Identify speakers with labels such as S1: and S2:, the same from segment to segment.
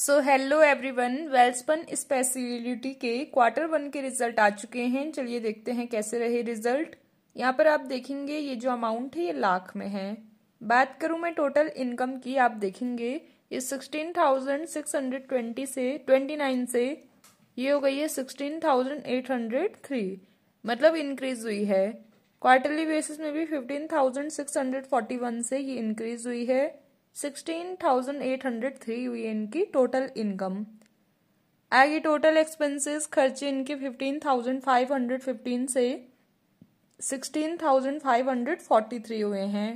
S1: सो hello everyone Welspun specialty के quarter one के result आ चुके हैं चलिए देखते हैं कैसे रहे रिजल्ट यहाँ पर आप देखेंगे ये जो अमाउंट है ये लाख में है बात करूँ मैं टोटल इनकम की आप देखेंगे ये sixteen thousand six hundred twenty से ट्वेंटी नाइन से ये हो गई है sixteen thousand eight hundred three मतलब इंक्रीज हुई है क्वार्टरली बेसिस में भी fifteen thousand six hundred forty one से ये इंक्रीज हुई है sixteen thousand eight hundred three हुई है इनकी टोटल इनकम आगे टोटल एक्सपेंसेस खर्चे इनके fifteen thousand five hundred fifteen से sixteen thousand five hundred forty three हुए हैं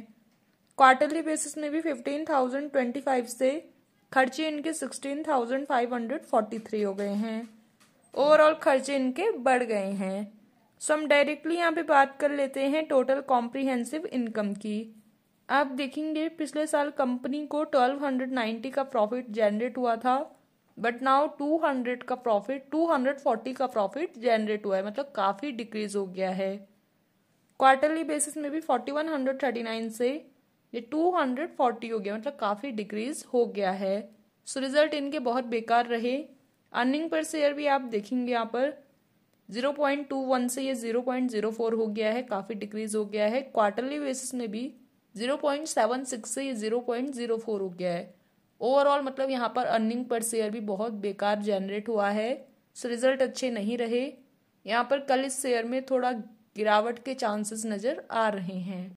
S1: क्वार्टरली बेसिस में भी फिफ्टीन थाउजेंड ट्वेंटी फाइव से खर्चे इनके sixteen thousand five hundred forty three हो गए हैं ओवरऑल खर्चे इनके बढ़ गए हैं सो हम डायरेक्टली यहाँ पे बात कर लेते हैं टोटल कॉम्प्रिहेंसिव इनकम की आप देखेंगे पिछले साल कंपनी को 1290 का प्रॉफिट जनरेट हुआ था बट नाउ 200 का प्रॉफिट 240 का प्रॉफिट जनरेट हुआ है मतलब काफ़ी डिक्रीज हो गया है क्वार्टरली बेसिस में भी 4139 से ये 240 हो गया मतलब काफ़ी डिक्रीज हो गया है सो रिजल्ट इनके बहुत बेकार रहे अर्निंग पर शेयर भी आप देखेंगे यहाँ पर 0.21 से ये 0.04 हो गया है काफ़ी डिक्रीज हो गया है क्वार्टरली बेसिस में भी जीरो पॉइंट सेवन सिक्स से ये जीरो पॉइंट जीरो फोर हो गया है ओवरऑल मतलब यहाँ पर अर्निंग पर शेयर भी बहुत बेकार जनरेट हुआ है सो रिजल्ट अच्छे नहीं रहे यहाँ पर कल इस शेयर में थोड़ा गिरावट के चांसेस नज़र आ रहे हैं